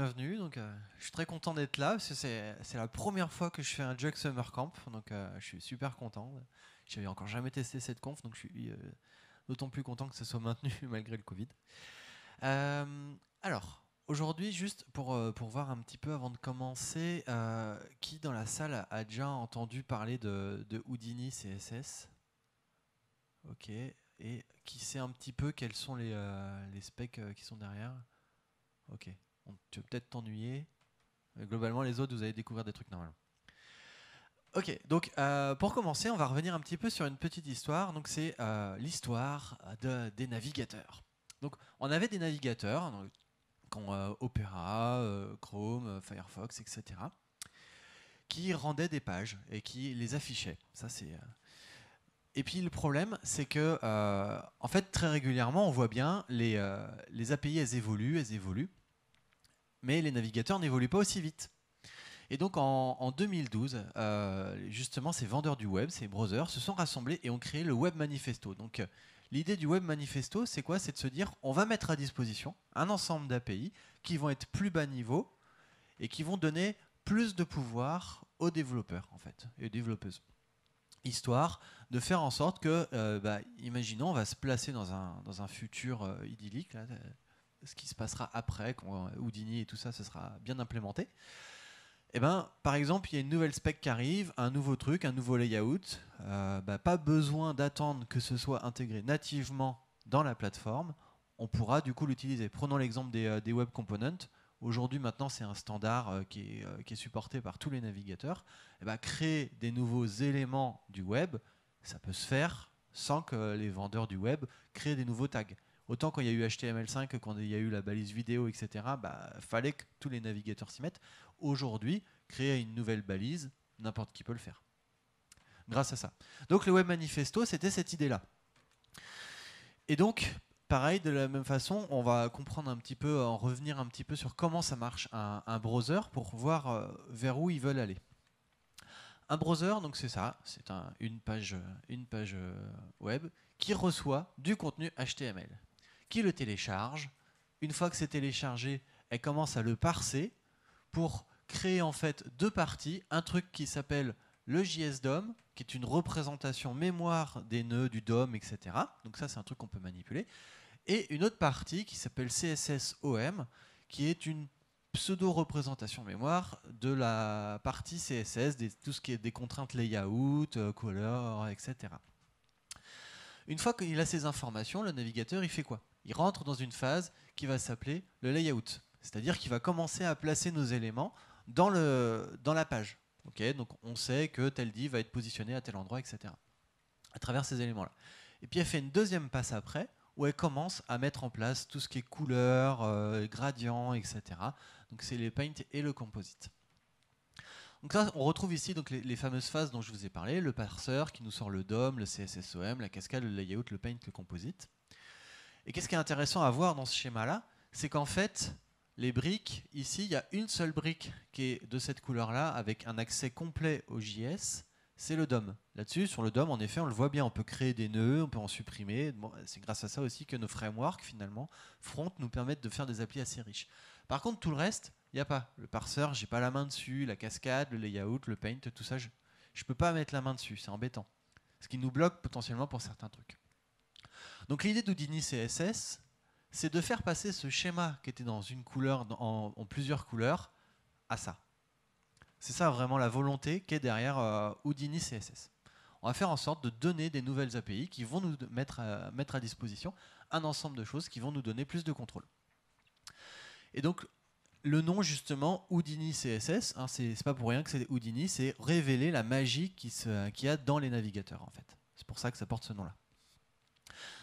Bienvenue, donc euh, je suis très content d'être là parce que c'est la première fois que je fais un Jug Summer Camp, donc euh, je suis super content. J'avais encore jamais testé cette conf, donc je suis euh, d'autant plus content que ça soit maintenu malgré le Covid. alors, aujourd'hui, juste pour, pour voir un petit peu avant de commencer, qui dans la salle a déjà entendu parler de, de Houdini CSS Ok, et qui sait un petit peu quels sont les, les specs qui sont derrière Ok tu vas peut-être t'ennuyer. Euh, globalement, les autres, vous allez découvrir des trucs normalement. Ok, donc euh, pour commencer, on va revenir un petit peu sur une petite histoire. Donc c'est euh, l'histoire des navigateurs. Donc on avait des navigateurs, donc, Opera, Chrome, Firefox, etc., qui rendaient des pages et qui les affichaient. Ça c'est. Et puis le problème, c'est que en fait très régulièrement, on voit bien les, les API elles évoluent, elles évoluent mais les navigateurs n'évoluent pas aussi vite. Et donc en, 2012, euh, justement, ces vendeurs du web, ces browsers, se sont rassemblés et ont créé le Web Manifesto. Donc euh, l'idée du Web Manifesto, c'est quoi C'est de se dire, on va mettre à disposition un ensemble d'API qui vont être plus bas niveau et qui vont donner plus de pouvoir aux développeurs, en fait, et aux développeuses histoire de faire en sorte que, euh, bah, imaginons, on va se placer dans un, dans un futur idyllique, là, ce qui se passera après, quand euh, Houdini et tout ça, ce sera bien implémenté. Eh ben, par exemple, il y a une nouvelle spec qui arrive, un nouveau truc, un nouveau layout. Euh, bah, pas besoin d'attendre que ce soit intégré nativement dans la plateforme. On pourra du coup l'utiliser. Prenons l'exemple des, euh, Web Components. Aujourd'hui, maintenant, c'est un standard qui, est, supporté par tous les navigateurs. Eh ben, créer des nouveaux éléments du web, ça peut se faire sans que les vendeurs du web créent des nouveaux tags. Autant quand il y a eu HTML5, quand il y a eu la balise vidéo, etc., il bah, fallait que tous les navigateurs s'y mettent. Aujourd'hui, créer une nouvelle balise, n'importe qui peut le faire. Grâce à ça. Donc le web manifesto, c'était cette idée-là. Et donc, pareil, de la même façon, on va comprendre un petit peu, en revenir un petit peu sur comment ça marche un, browser pour voir euh, vers où ils veulent aller. Un browser, donc c'est ça, c'est une page, une page euh, web qui reçoit du contenu HTML qui le télécharge. Une fois que c'est téléchargé, elle commence à le parser pour créer en fait deux parties. Un truc qui s'appelle le JS DOM, qui est une représentation mémoire des nœuds, du DOM, etc. Donc ça, c'est un truc qu'on peut manipuler. Et une autre partie qui s'appelle CSS OM, qui est une pseudo-représentation mémoire de la partie CSS, des, tout ce qui est des contraintes layout, euh, color, etc. Une fois qu'il a ces informations, le navigateur, il fait quoi Il rentre dans une phase qui va s'appeler le layout. C'est-à-dire qu'il va commencer à placer nos éléments dans, le, dans la page. donc on sait que tel div va être positionné à tel endroit, etc. À travers ces éléments-là. Et puis elle fait une deuxième passe après, où elle commence à mettre en place tout ce qui est couleurs, euh, gradients, etc. Donc c'est les paint et le composite. Donc on retrouve ici donc, les, fameuses phases dont je vous ai parlé, le parseur qui nous sort le DOM, le CSSOM, la cascade, le layout, le paint, le composite. Et qu'est-ce qui est intéressant à voir dans ce schéma-là C'est qu'en fait, les briques, ici, il y a une seule brique qui est de cette couleur-là, avec un accès complet au JS, c'est le DOM. Là-dessus, sur le DOM, en effet, on le voit bien, on peut créer des nœuds, on peut en supprimer. c'est grâce à ça aussi que nos frameworks, finalement, front, nous permettent de faire des applis assez riches. Par contre, tout le reste, il n'y a pas. Le parseur, j'ai pas la main dessus, la cascade, le layout, le paint, tout ça, je ne peux pas mettre la main dessus, c'est embêtant. Ce qui nous bloque potentiellement pour certains trucs. Donc l'idée d'Houdini CSS, c'est de faire passer ce schéma qui était dans une couleur, en, plusieurs couleurs, à ça. C'est ça vraiment la volonté qui est derrière euh, Houdini CSS. On va faire en sorte de donner des nouvelles API qui vont nous mettre, euh, mettre à disposition un ensemble de choses qui vont nous donner plus de contrôle. Et donc le nom justement Houdini CSS, hein, c'est pas pour rien que c'est Houdini, c'est révéler la magie qui se, qu'il y a dans les navigateurs en fait. C'est pour ça que ça porte ce nom-là.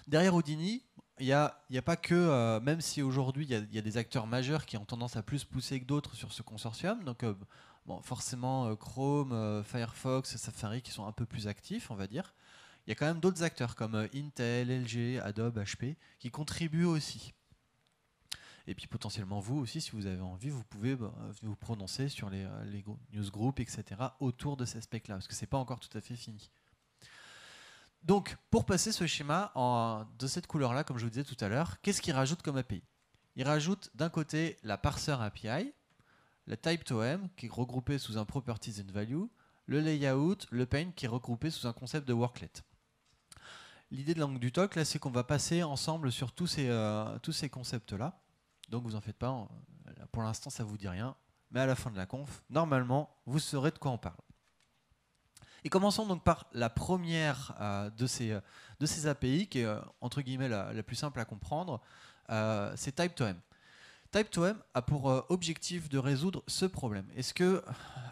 Derrière Houdini, il n'y a, a, pas que, euh, même si aujourd'hui il y, a des acteurs majeurs qui ont tendance à plus pousser que d'autres sur ce consortium, donc euh, bon, forcément euh, Chrome, Firefox, Safari qui sont un peu plus actifs, on va dire. Il y a quand même d'autres acteurs comme Intel, LG, Adobe, HP qui contribuent aussi. Et puis potentiellement vous aussi, si vous avez envie, vous pouvez bah, vous prononcer sur les, euh, les newsgroups, etc., autour de ces aspects-là, parce que ce n'est pas encore tout à fait fini. Donc, pour passer ce schéma de cette couleur-là, comme je vous disais tout à l'heure, qu'est-ce qu'il rajoute comme API Il rajoute d'un côté la parseur API, la type m qui est regroupée sous un properties and value, le layout, le paint qui est regroupé sous un concept de worklet. L'idée de langue du talk, là, c'est qu'on va passer ensemble sur tous ces euh, concepts-là. Donc vous en faites pas, euh, pour l'instant ça vous dit rien, mais à la fin de la conf, normalement, vous saurez de quoi on parle. Et commençons donc par la première euh, de, ces, euh, de ces API, qui est entre guillemets la, plus simple à comprendre, c'est Type2M. Type2M a pour objectif de résoudre ce problème. Est-ce que,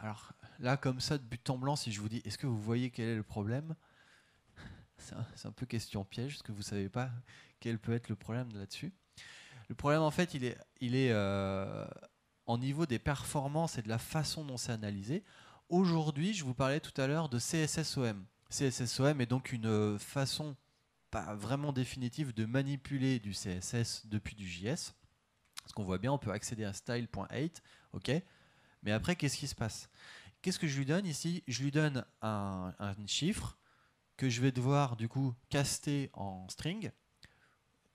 alors là comme ça de but en blanc, si je vous dis, est-ce que vous voyez quel est le problème C'est un, un, peu question piège, parce que vous ne savez pas quel peut être le problème là-dessus. Le problème, en fait, il est, euh, en niveau des performances et de la façon dont c'est analysé. Aujourd'hui, je vous parlais tout à l'heure de CSSOM. CSSOM est donc une euh, façon pas vraiment définitive de manipuler du CSS depuis du JS. Ce qu'on voit bien, on peut accéder à style.8, ok Mais après, qu'est-ce qui se passe Qu'est-ce que je lui donne ici Je lui donne un, un chiffre que je vais devoir du coup caster en string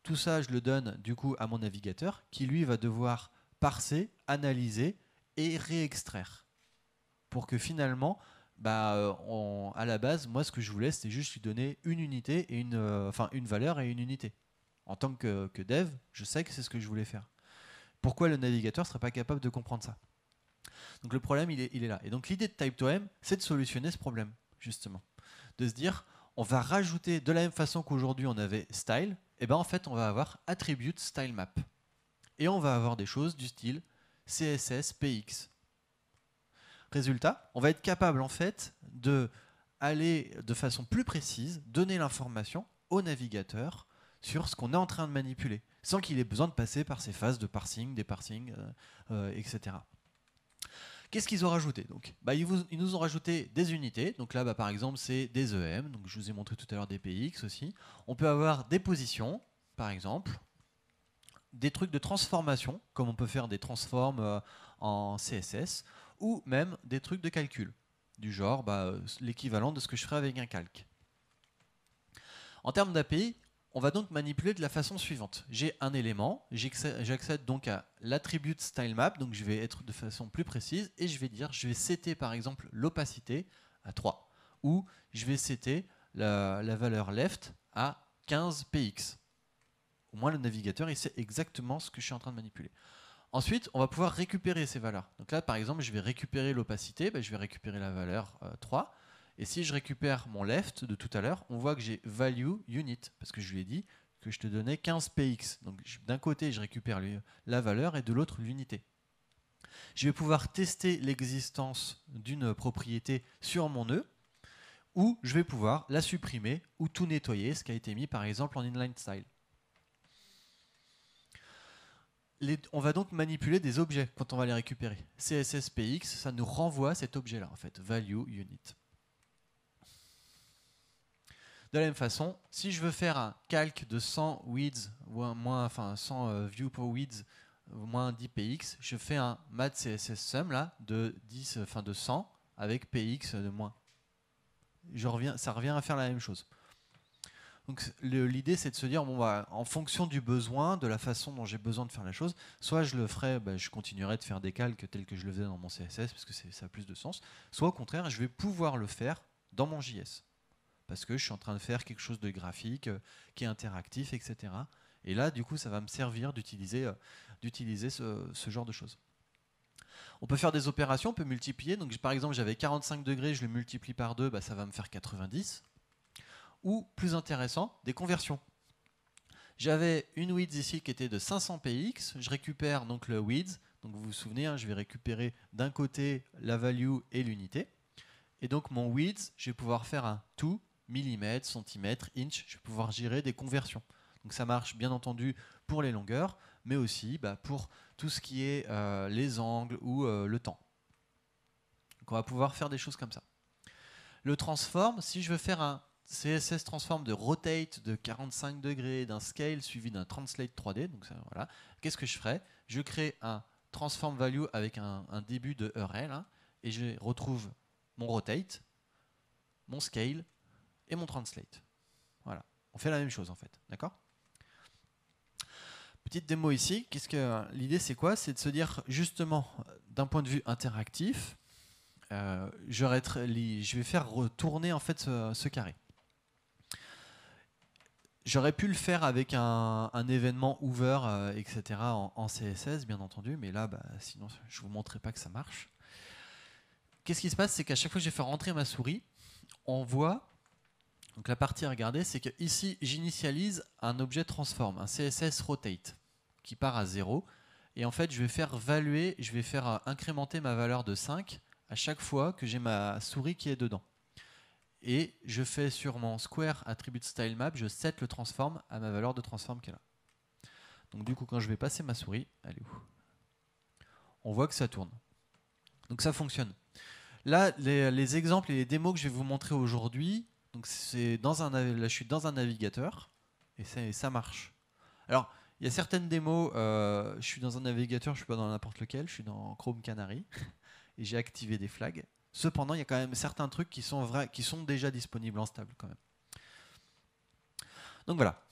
tout ça, je le donne du coup à mon navigateur qui lui va devoir parser, analyser et réextraire. Pour que finalement, bah, euh, à la base, moi ce que je voulais, c'était juste lui donner une unité et une, euh, enfin, une valeur et une unité. En tant que, dev, je sais que c'est ce que je voulais faire. Pourquoi le navigateur ne serait pas capable de comprendre ça Donc le problème, il est, là. Et donc l'idée de type to m c'est de solutionner ce problème, justement. De se dire, on va rajouter, de la même façon qu'aujourd'hui on avait style, eh ben, en fait, on va avoir attribute style map. Et on va avoir des choses du style CSS, PX. Résultat, on va être capable en fait de aller de façon plus précise, donner l'information au navigateur sur ce qu'on est en train de manipuler, sans qu'il ait besoin de passer par ces phases de parsing, déparsing, parsing euh, euh, etc. Qu'est-ce qu'ils ont rajouté donc bah, ils, nous ont rajouté des unités. Donc là, bah, par exemple, c'est des EM. Donc je vous ai montré tout à l'heure des PX aussi. On peut avoir des positions, par exemple, des trucs de transformation, comme on peut faire des transforms euh, en CSS, ou même des trucs de calcul, du genre bah, euh, l'équivalent de ce que je ferais avec un calque. En termes d'API, on va donc manipuler de la façon suivante. J'ai un élément, j'accède donc à l'attribut style map, donc je vais être de façon plus précise, et je vais dire, je vais setter par exemple l'opacité à 3, ou je vais setter la, valeur left à 15 px. Au moins le navigateur, il sait exactement ce que je suis en train de manipuler. Ensuite, on va pouvoir récupérer ces valeurs. Donc là, par exemple, je vais récupérer l'opacité, ben, je vais récupérer la valeur 3. Euh, et si je récupère mon left de tout à l'heure, on voit que j'ai value unit, parce que je lui ai dit que je te donnais 15 px. Donc d'un côté, je récupère la valeur et de l'autre, l'unité. Je vais pouvoir tester l'existence d'une propriété sur mon nœud, ou je vais pouvoir la supprimer ou tout nettoyer, ce qui a été mis par exemple en inline style. on va donc manipuler des objets quand on va les récupérer. CSSPX, ça nous renvoie cet objet-là, en fait, value unit. De la même façon, si je veux faire un calque de 100 euh, weeds, ou moins, enfin 100 view pour moins 10 px, je fais un mat CSS sum là, de, 10, euh, enfin, de 100 avec px de moins. Je reviens, ça revient à faire la même chose. Donc l'idée c'est de se dire bon bah, en fonction du besoin, de la façon dont j'ai besoin de faire la chose, soit je le ferai, bah, je continuerai de faire des calques tels que je le faisais dans mon CSS parce que ça a plus de sens, soit au contraire je vais pouvoir le faire dans mon JS parce que je suis en train de faire quelque chose de graphique, euh, qui est interactif, etc. Et là, du coup, ça va me servir d'utiliser euh, d'utiliser ce, genre de choses. On peut faire des opérations, on peut multiplier. Donc, par exemple, j'avais 45 degrés, je le multiplie par 2, bah, ça va me faire 90. Ou, plus intéressant, des conversions. J'avais une width ici qui était de 500 px. Je récupère donc le width. Donc, vous vous souvenez, hein, je vais récupérer d'un côté la value et l'unité. Et donc, mon width, je vais pouvoir faire un tout millimètres, centimètres, inch, je vais pouvoir gérer des conversions. Donc ça marche bien entendu pour les longueurs, mais aussi bah, pour tout ce qui est euh, les angles ou euh, le temps. Donc on va pouvoir faire des choses comme ça. Le transform, si je veux faire un CSS transform de rotate de 45 degrés, d'un scale suivi d'un translate 3D, donc voilà, qu'est-ce que je ferais Je crée un transform value avec un, début de URL e hein, et je retrouve mon rotate, mon scale et mon translate. Voilà. On fait la même chose en fait. D'accord Petite démo ici. Qu'est-ce que l'idée c'est quoi C'est de se dire justement d'un point de vue interactif, euh, je, je, vais faire retourner en fait ce, carré. J'aurais pu le faire avec un, événement hover, euh, etc. En, CSS, bien entendu, mais là, bah, sinon, je ne vous montrerai pas que ça marche. Qu'est-ce qui se passe C'est qu'à chaque fois que je vais faire rentrer ma souris, on voit donc la partie à regarder, c'est que ici, j'initialise un objet transform, un CSS rotate, qui part à 0. Et en fait, je vais faire valuer, je vais faire euh, incrémenter ma valeur de 5 à chaque fois que j'ai ma souris qui est dedans. Et je fais sur mon square attribute style map, je set le transform à ma valeur de transform qui est là. Donc du coup, quand je vais passer ma souris, allez où On voit que ça tourne. Donc ça fonctionne. Là, les exemples et les démos que je vais vous montrer aujourd'hui, donc c'est dans un, là, je suis dans un navigateur et ça, marche. Alors, il y a certaines démos, euh, je suis dans un navigateur, je suis pas dans n'importe lequel, je suis dans Chrome Canary et j'ai activé des flags. Cependant, il y a quand même certains trucs qui sont, qui sont déjà disponibles en stable quand même. Donc voilà.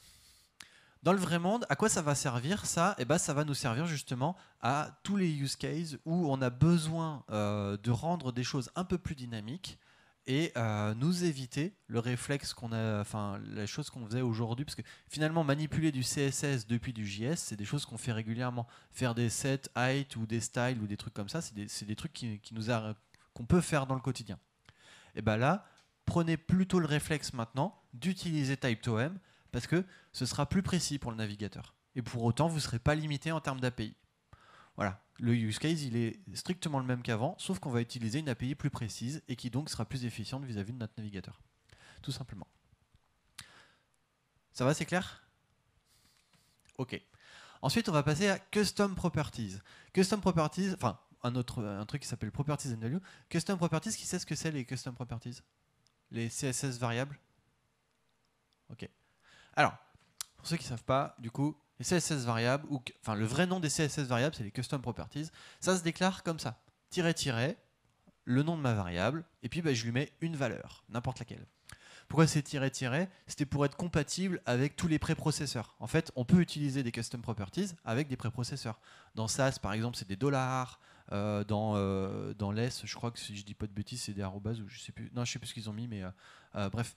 Dans le vrai monde, à quoi ça va servir ça Et eh ben, Ça va nous servir justement à tous les use cases où on a besoin euh, de rendre des choses un peu plus dynamiques et euh, nous éviter le réflexe qu'on a, enfin la chose qu'on faisait aujourd'hui, parce que finalement manipuler du CSS depuis du JS, c'est des choses qu'on fait régulièrement. Faire des sets height ou des styles ou des trucs comme ça, c'est des, trucs qui, qu'on peut faire dans le quotidien. Et bien là, prenez plutôt le réflexe maintenant d'utiliser type TypeToM, parce que ce sera plus précis pour le navigateur. Et pour autant, vous ne serez pas limité en termes d'API. Voilà. Le use case, il est strictement le même qu'avant, sauf qu'on va utiliser une API plus précise et qui donc sera plus efficiente vis-à-vis de notre navigateur. Tout simplement. Ça va, c'est clair Ok. Ensuite, on va passer à Custom Properties. Custom Properties, enfin, un autre un truc qui s'appelle Properties and Value. Custom Properties, qui sait ce que c'est les Custom Properties Les CSS variables Ok. Alors, pour ceux qui ne savent pas, du coup, les CSS variables, ou enfin le vrai nom des CSS variables, c'est les custom properties, ça se déclare comme ça. Tiret, tiret, le nom de ma variable, et puis bah, je lui mets une valeur, n'importe laquelle. Pourquoi c'est tiré tirer C'était pour être compatible avec tous les préprocesseurs. En fait, on peut utiliser des custom properties avec des préprocesseurs. Dans SAS, par exemple, c'est des dollars. Euh, dans, euh, dans l'ES, je crois que si je dis pas de bêtises, c'est des arrobas ou je sais plus. Non, je sais plus ce qu'ils ont mis, mais euh, euh bref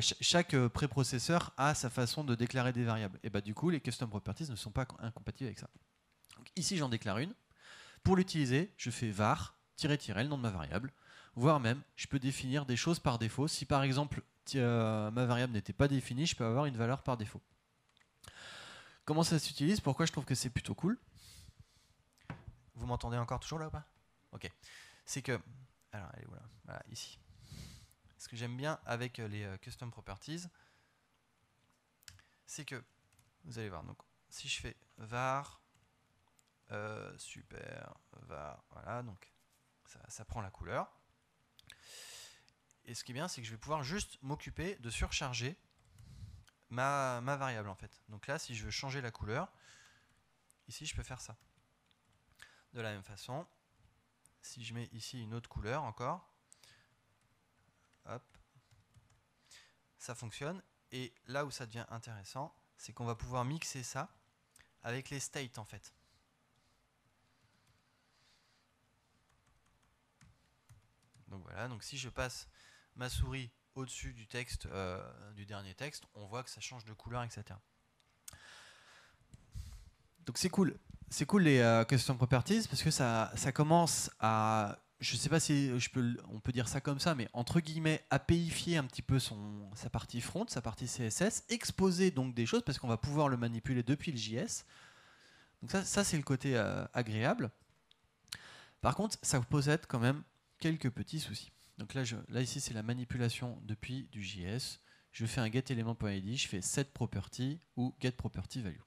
chaque euh, préprocesseur a sa façon de déclarer des variables. Et bah du coup, les custom properties ne sont pas incompatibles avec ça. ici, j'en déclare une. Pour l'utiliser, je fais var tirer tirer le nom de ma variable, voire même, je peux définir des choses par défaut. Si par exemple euh, ma variable n'était pas définie, je peux avoir une valeur par défaut. Comment ça s'utilise Pourquoi je trouve que c'est plutôt cool Vous m'entendez encore toujours là ou pas Ok. C'est que alors, allez, voilà. Voilà, ici ce que j'aime bien avec euh, les euh, custom properties, c'est que, vous allez voir, donc si je fais var, euh, super, var, voilà, donc ça, prend la couleur. Et ce qui est bien, c'est que je vais pouvoir juste m'occuper de surcharger ma, ma, variable en fait. Donc là, si je veux changer la couleur, ici je peux faire ça. De la même façon, si je mets ici une autre couleur encore, Hop. Ça fonctionne. Et là où ça devient intéressant, c'est qu'on va pouvoir mixer ça avec les states en fait. Donc voilà, donc si je passe ma souris au-dessus du texte, euh, du dernier texte, on voit que ça change de couleur, etc. Donc c'est cool. C'est cool les euh, questions custom properties parce que ça, ça commence à je sais pas si je peux, on peut dire ça comme ça, mais entre guillemets, apéifier un petit peu son, sa partie front, sa partie CSS, exposer donc des choses parce qu'on va pouvoir le manipuler depuis le JS. Donc ça, ça c'est le côté euh, agréable. Par contre, ça vous possède quand même quelques petits soucis. Donc là, je, là ici, c'est la manipulation depuis du JS. Je fais un getElement.id, je fais setProperty ou getPropertyValue.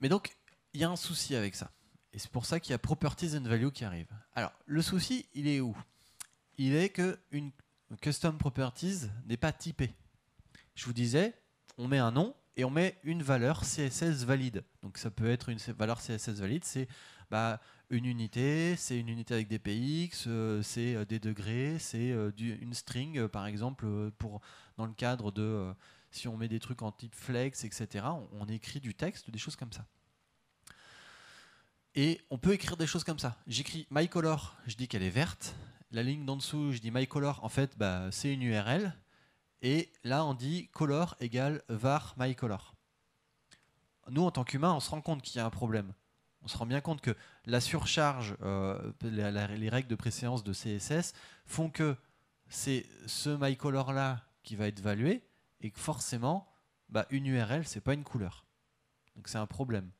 Mais donc, il y a un souci avec ça. Et c'est pour ça qu'il y a Properties and Value qui arrive. Alors, le souci, il est où Il est que une Custom Properties n'est pas typée. Je vous disais, on met un nom et on met une valeur CSS valide. Donc ça peut être une valeur CSS valide, c'est bah, une unité, c'est une unité avec des px, euh, c'est euh, des degrés, c'est euh, une string par exemple pour dans le cadre de si on met des trucs en type flex, etc. On, on écrit du texte, des choses comme ça. Et on peut écrire des choses comme ça. J'écris myColor, je dis qu'elle est verte. La ligne d'en dessous, je dis myColor en fait, bah, c'est une URL. Et là, on dit color égale var myColor Nous, en tant qu'humains, on se rend compte qu'il y a un problème. On se rend bien compte que la surcharge, euh, les règles de préséance de CSS font que c'est ce myColor là qui va être valué et que forcément, bah, une URL, c'est pas une couleur. Donc c'est un problème.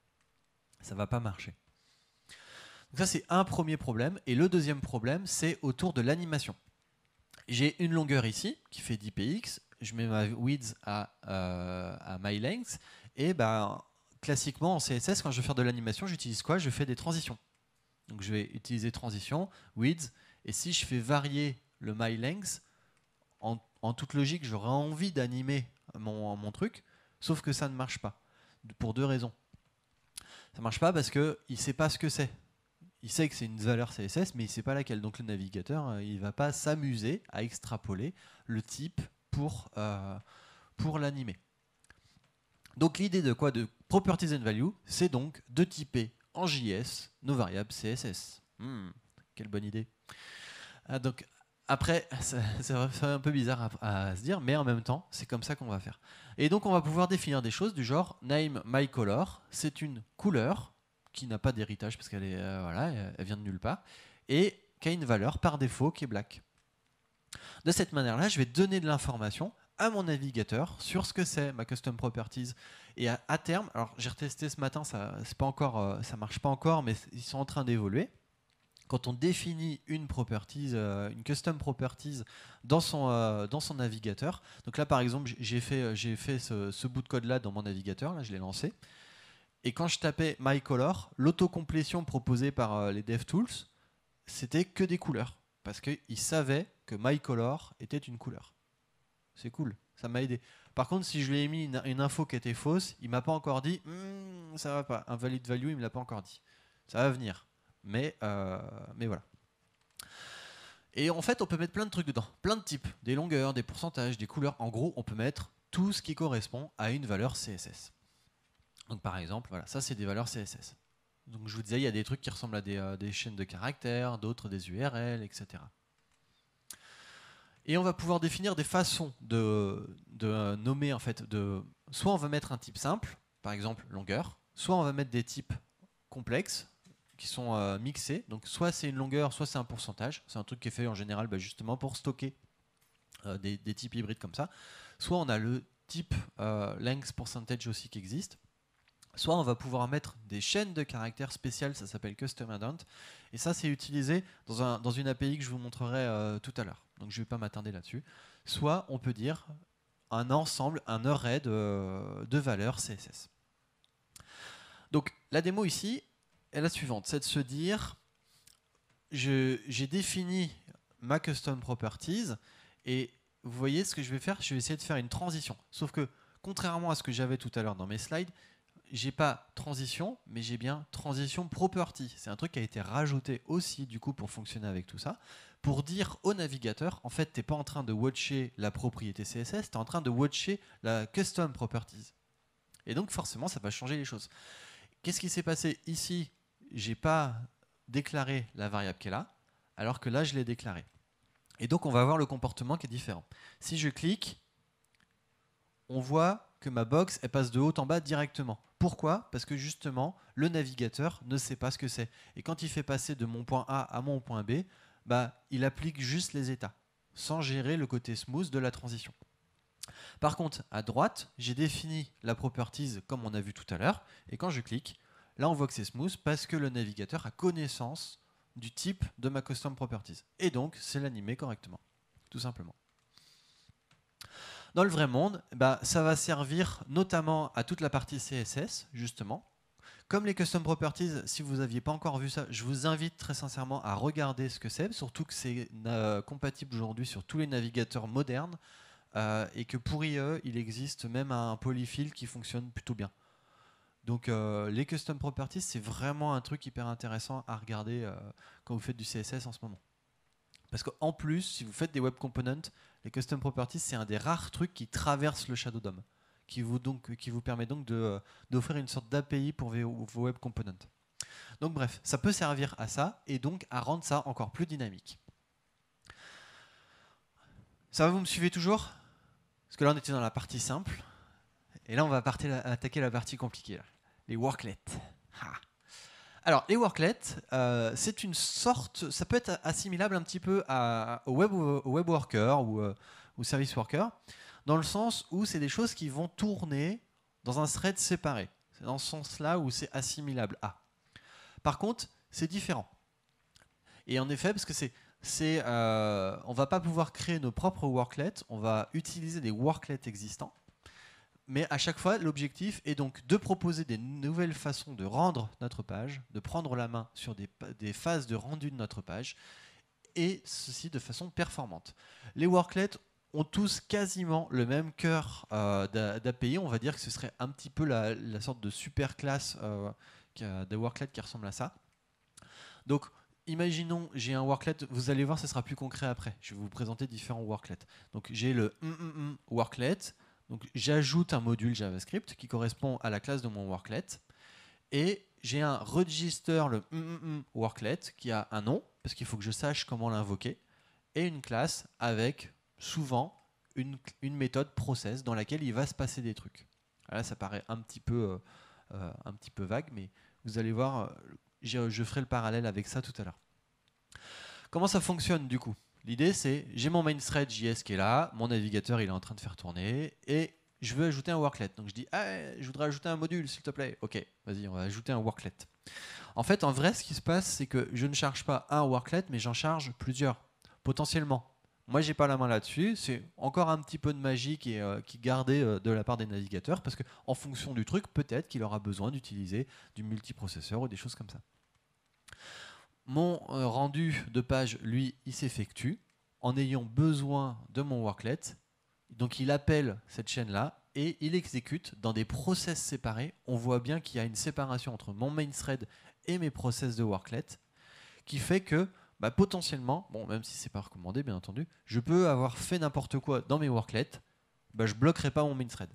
Ça va pas marcher. Donc ça, c'est un premier problème. Et le deuxième problème, c'est autour de l'animation. J'ai une longueur ici qui fait 10 px. Je mets ma width euh, à, my length. Et ben, classiquement, en CSS, quand je veux faire de l'animation, j'utilise quoi Je fais des transitions. Donc je vais utiliser transition, width. Et si je fais varier le my length, en, toute logique, j'aurais envie d'animer mon, truc. Sauf que ça ne marche pas. Pour deux raisons. Ça marche pas parce qu'il ne sait pas ce que c'est il sait que c'est une valeur CSS, mais il ne sait pas laquelle. Donc le navigateur, euh, il ne va pas s'amuser à extrapoler le type pour, euh, pour l'animer. Donc l'idée de quoi De properties and value, c'est donc de typer en JS nos variables CSS. Hmm, quelle bonne idée. Ah, donc après, ça, va faire un peu bizarre à, se dire, mais en même temps, c'est comme ça qu'on va faire. Et donc on va pouvoir définir des choses du genre name my color, c'est une couleur qui n'a pas d'héritage parce qu'elle est euh, elle vient de nulle part et qui a une valeur par défaut qui est black. De cette manière-là, je vais donner de l'information à mon navigateur sur ce que c'est ma custom properties et à, terme, alors j'ai retesté ce matin, ça c'est pas encore euh, ça marche pas encore mais ils sont en train d'évoluer. Quand on définit une properties, euh, une custom properties dans son, dans son navigateur. Donc là par exemple, j'ai fait fait ce, bout de code là dans mon navigateur, là je l'ai lancé. Et quand je tapais MyColor, l'autocomplétion proposée par euh, les DevTools, c'était que des couleurs. Parce qu'ils savaient que MyColor était une couleur. C'est cool, ça m'a aidé. Par contre, si je lui ai mis une, info qui était fausse, il m'a pas encore dit hum, ça va pas. Un valid value, il me l'a pas encore dit. Ça va venir. Mais, euh, mais voilà. Et en fait, on peut mettre plein de trucs dedans, plein de types, des longueurs, des pourcentages, des couleurs. En gros, on peut mettre tout ce qui correspond à une valeur CSS. Donc par exemple, voilà, ça c'est des valeurs CSS. Donc je vous disais, il y a des trucs qui ressemblent à des, euh, chaînes de caractères, d'autres des URL, etc. Et on va pouvoir définir des façons de, euh, nommer en fait. De, soit on va mettre un type simple, par exemple longueur, soit on va mettre des types complexes qui sont euh, mixés. Donc soit c'est une longueur, soit c'est un pourcentage. C'est un truc qui est fait en général bah, justement pour stocker des, des, types hybrides comme ça. Soit on a le type length percentage aussi qui existe soit on va pouvoir mettre des chaînes de caractères spéciales, ça s'appelle Custom indent, et ça c'est utilisé dans, un, une API que je vous montrerai euh, tout à l'heure, donc je ne vais pas m'attarder là-dessus, soit on peut dire un ensemble, un array de, de valeurs CSS. Donc la démo ici est la suivante, c'est de se dire, j'ai défini ma custom properties, et vous voyez ce que je vais faire, je vais essayer de faire une transition, sauf que contrairement à ce que j'avais tout à l'heure dans mes slides, j'ai pas transition, mais j'ai bien transition property. C'est un truc qui a été rajouté aussi, du coup, pour fonctionner avec tout ça, pour dire au navigateur, en fait, t'es pas en train de watcher la propriété CSS, t'es en train de watcher la custom properties. Et donc, forcément, ça va changer les choses. Qu'est-ce qui s'est passé ici J'ai pas déclaré la variable qui est là, alors que là, je l'ai déclarée. Et donc, on va voir le comportement qui est différent. Si je clique, on voit que ma box, passe de haut en bas directement. Pourquoi Parce que justement, le navigateur ne sait pas ce que c'est. Et quand il fait passer de mon point A à mon point B, bah, il applique juste les états, sans gérer le côté smooth de la transition. Par contre, à droite, j'ai défini la properties comme on a vu tout à l'heure, et quand je clique, là on voit que c'est smooth parce que le navigateur a connaissance du type de ma custom properties. Et donc, c'est l'animé correctement, tout simplement. Dans le vrai monde, bah, ça va servir notamment à toute la partie CSS, justement. Comme les custom properties, si vous n'aviez pas encore vu ça, je vous invite très sincèrement à regarder ce que c'est, surtout que c'est euh, compatible aujourd'hui sur tous les navigateurs modernes euh, et que pour IE, il existe même un polyfill qui fonctionne plutôt bien. Donc euh, les custom properties, c'est vraiment un truc hyper intéressant à regarder quand vous faites du CSS en ce moment. Parce qu'en plus, si vous faites des web components, les custom properties, c'est un des rares trucs qui traverse le Shadow DOM, qui vous, donc, qui vous permet donc euh, d'offrir une sorte d'API pour vos, web components. Donc bref, ça peut servir à ça et donc à rendre ça encore plus dynamique. Ça va, vous me suivez toujours Parce que là, on était dans la partie simple. Et là, on va attaquer la partie compliquée, les worklets. Alors, les worklets, euh, c'est une sorte, ça peut être assimilable un petit peu à, au, web, worker euh, ou service worker, dans le sens où c'est des choses qui vont tourner dans un thread séparé. C'est dans ce sens-là où c'est assimilable à. Par contre, c'est différent. Et en effet, parce que c'est, euh, on va pas pouvoir créer nos propres worklets, on va utiliser des worklets existants mais à chaque fois, l'objectif est donc de proposer des nouvelles façons de rendre notre page, de prendre la main sur des, phases de rendu de notre page, et ceci de façon performante. Les worklets ont tous quasiment le même cœur euh, d'API. On va dire que ce serait un petit peu la, sorte de super classe euh, des worklets qui ressemble à ça. Donc, imaginons, j'ai un worklet. Vous allez voir, ce sera plus concret après. Je vais vous présenter différents worklets. Donc, j'ai le worklet. Donc j'ajoute un module JavaScript qui correspond à la classe de mon worklet et j'ai un register le mm, mm, mm, worklet qui a un nom parce qu'il faut que je sache comment l'invoquer et une classe avec souvent une, méthode process dans laquelle il va se passer des trucs. Ah là, ça paraît un petit peu, euh, euh, un petit peu vague, mais vous allez voir, euh, je ferai le parallèle avec ça tout à l'heure. Comment ça fonctionne du coup L'idée, c'est j'ai mon main thread JS qui est là, mon navigateur il est en train de faire tourner, et je veux ajouter un worklet. Donc je dis, ah, je voudrais ajouter un module, s'il te plaît. Ok, vas-y, on va ajouter un worklet. En fait, en vrai, ce qui se passe, c'est que je ne charge pas un worklet, mais j'en charge plusieurs, potentiellement. Moi, j'ai pas la main là-dessus. C'est encore un petit peu de magie qui est, euh, gardée euh, de la part des navigateurs, parce qu'en fonction du truc, peut-être qu'il aura besoin d'utiliser du multiprocesseur ou des choses comme ça. Mon euh, rendu de page, lui, il s'effectue en ayant besoin de mon worklet. Donc il appelle cette chaîne-là et il exécute dans des process séparés. On voit bien qu'il y a une séparation entre mon main thread et mes process de worklet qui fait que bah, potentiellement, bon, même si c'est pas recommandé, bien entendu, je peux avoir fait n'importe quoi dans mes worklets, je bah, je bloquerai pas mon main thread.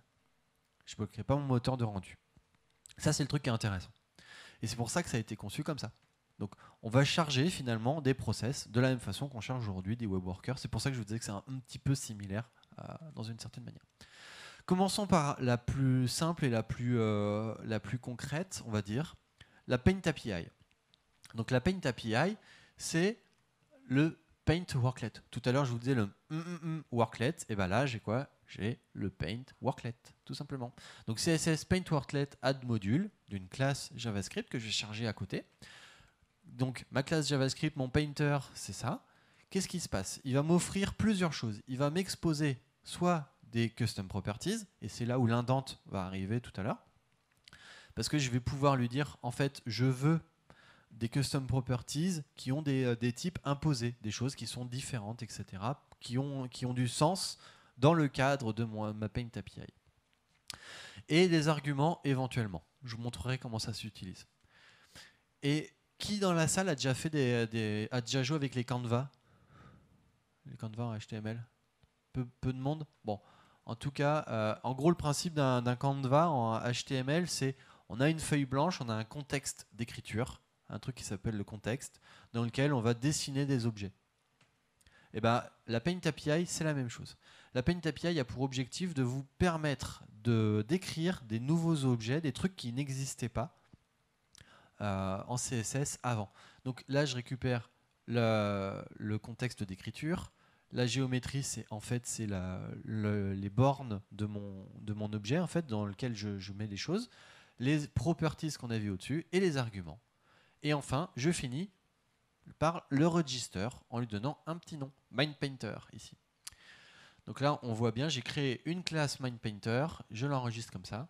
Je bloquerai pas mon moteur de rendu. Ça, c'est le truc qui est intéressant. Et c'est pour ça que ça a été conçu comme ça. Donc, on va charger finalement des process de la même façon qu'on charge aujourd'hui des web workers. C'est pour ça que je vous disais que c'est un, petit peu similaire euh, dans une certaine manière. Commençons par la plus simple et la plus, euh, la plus concrète, on va dire, la Paint API. Donc la Paint API, c'est le Paint Worklet. Tout à l'heure, je vous disais le mm, mm, mm Worklet, et bien là, j'ai quoi J'ai le Paint Worklet, tout simplement. Donc CSS Paint Worklet add module d'une classe JavaScript que je vais charger à côté. Donc ma classe JavaScript, mon painter, c'est ça. Qu'est-ce qui se passe Il va m'offrir plusieurs choses. Il va m'exposer soit des custom properties, et c'est là où l'indente va arriver tout à l'heure, parce que je vais pouvoir lui dire, en fait, je veux des custom properties qui ont des, euh, types imposés, des choses qui sont différentes, etc., qui ont, qui ont du sens dans le cadre de ma Paint API. Et des arguments éventuellement. Je vous montrerai comment ça s'utilise. Et qui dans la salle a déjà fait des, euh, déjà joué avec les canvas, Les canvas en HTML peu, de monde. Bon, en tout cas, euh, en gros, le principe d'un canvas en HTML, c'est on a une feuille blanche, on a un contexte d'écriture, un truc qui s'appelle le contexte, dans lequel on va dessiner des objets. Et eh ben, la Paint API, c'est la même chose. La Paint API a pour objectif de vous permettre de décrire des nouveaux objets, des trucs qui n'existaient pas, euh, en CSS avant. Donc là, je récupère le, contexte d'écriture. La géométrie, c'est en fait c'est les bornes de mon, de mon objet en fait dans lequel je, mets les choses, les properties qu'on a vu au-dessus et les arguments. Et enfin, je finis par le register en lui donnant un petit nom, MindPainter ici. Donc là, on voit bien, j'ai créé une classe MindPainter, je l'enregistre comme ça.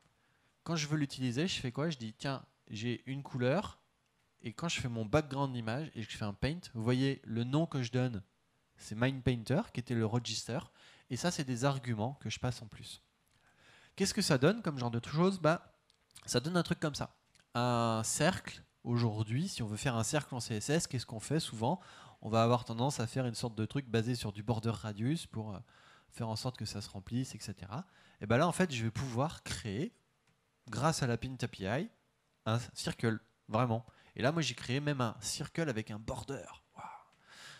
Quand je veux l'utiliser, je fais quoi Je dis, tiens, j'ai une couleur, et quand je fais mon background image et je fais un paint, vous voyez le nom que je donne, c'est Painter qui était le register, et ça, c'est des arguments que je passe en plus. Qu'est-ce que ça donne comme genre de choses bah, Ça donne un truc comme ça. Un cercle, aujourd'hui, si on veut faire un cercle en CSS, qu'est-ce qu'on fait souvent On va avoir tendance à faire une sorte de truc basé sur du border radius pour euh, faire en sorte que ça se remplisse, etc. Et bien bah là, en fait, je vais pouvoir créer, grâce à la Pint API, un circle, vraiment. Et là, moi, j'ai créé même un circle avec un border.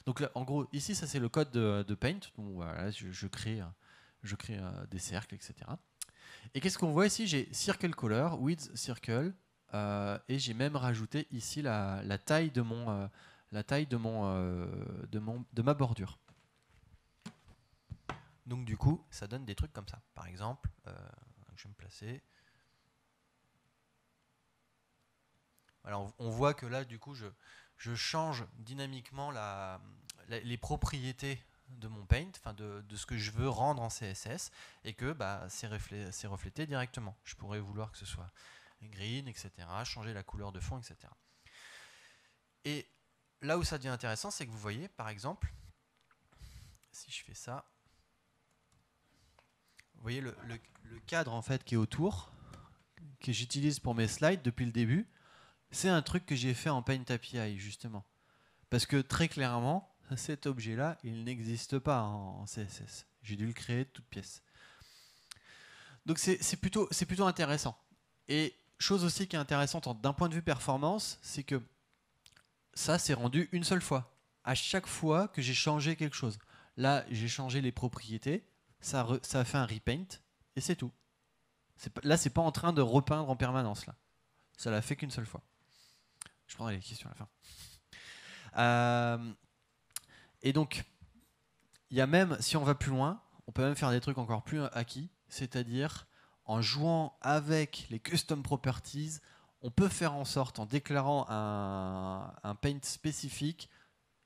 Donc, en gros, ici, ça, c'est le code de, Paint. voilà, je, crée, euh, je crée euh, des cercles, etc. Et qu'est-ce qu'on voit ici J'ai circle color, width circle, euh, et j'ai même rajouté ici la, taille de mon, la taille de mon, de mon, de ma bordure. Donc du coup, ça donne des trucs comme ça. Par exemple, je vais me placer. on, voit que là, du coup, je, change dynamiquement les propriétés de mon paint, enfin de, ce que je veux rendre en CSS, et que bah, c'est reflété, directement. Je pourrais vouloir que ce soit green, etc., changer la couleur de fond, etc. Et là où ça devient intéressant, c'est que vous voyez, par exemple, si je fais ça, vous voyez le, le cadre en fait qui est autour, que j'utilise pour mes slides depuis le début, c'est un truc que j'ai fait en Paint API, justement. Parce que très clairement, cet objet-là, il n'existe pas en CSS. J'ai dû le créer de toutes pièces. Donc c'est plutôt, intéressant. Et chose aussi qui est intéressante d'un point de vue performance, c'est que ça, s'est rendu une seule fois. À chaque fois que j'ai changé quelque chose. Là, j'ai changé les propriétés, ça, a fait un repaint, et c'est tout. Là, c'est pas en train de repeindre en permanence. Là. Ça l'a fait qu'une seule fois. Je prendrai les questions à la fin. Euh, et donc, il y a même, si on va plus loin, on peut même faire des trucs encore plus acquis, c'est-à-dire en jouant avec les custom properties, on peut faire en sorte, en déclarant un, un paint spécifique,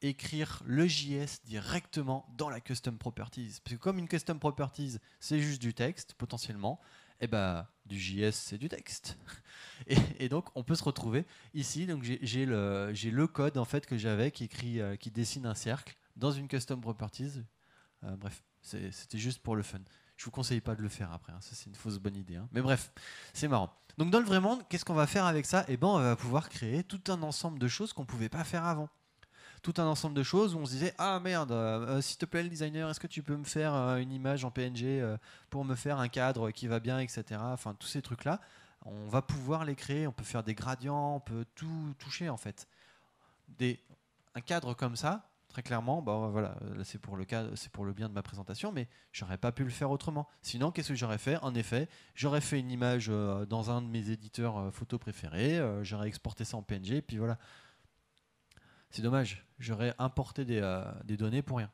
écrire le JS directement dans la custom properties. Parce que comme une custom properties, c'est juste du texte, potentiellement, eh ben, du JS, c'est du texte. Et, donc, on peut se retrouver ici. Donc, j'ai le, le, code en fait que j'avais qui écrit, euh, qui dessine un cercle dans une custom properties. Euh, bref, c'était juste pour le fun. Je vous conseille pas de le faire après. Hein. c'est une fausse bonne idée. Hein. Mais bref, c'est marrant. Donc, dans le vrai monde, qu'est-ce qu'on va faire avec ça Eh ben, on va pouvoir créer tout un ensemble de choses qu'on pouvait pas faire avant tout un ensemble de choses où on se disait ah merde, euh, euh, s'il te plaît le designer, est-ce que tu peux me faire euh, une image en PNG pour me faire un cadre qui va bien, etc. Enfin tous ces trucs là, on va pouvoir les créer, on peut faire des gradients, on peut tout toucher en fait. Des, un cadre comme ça, très clairement, bah voilà, c'est pour le cas, c'est pour le bien de ma présentation, mais j'aurais pas pu le faire autrement. Sinon, qu'est-ce que j'aurais fait En effet, j'aurais fait une image dans un de mes éditeurs photo préférés, j'aurais exporté ça en PNG, puis voilà. C'est dommage, j'aurais importé euh, des, données pour rien.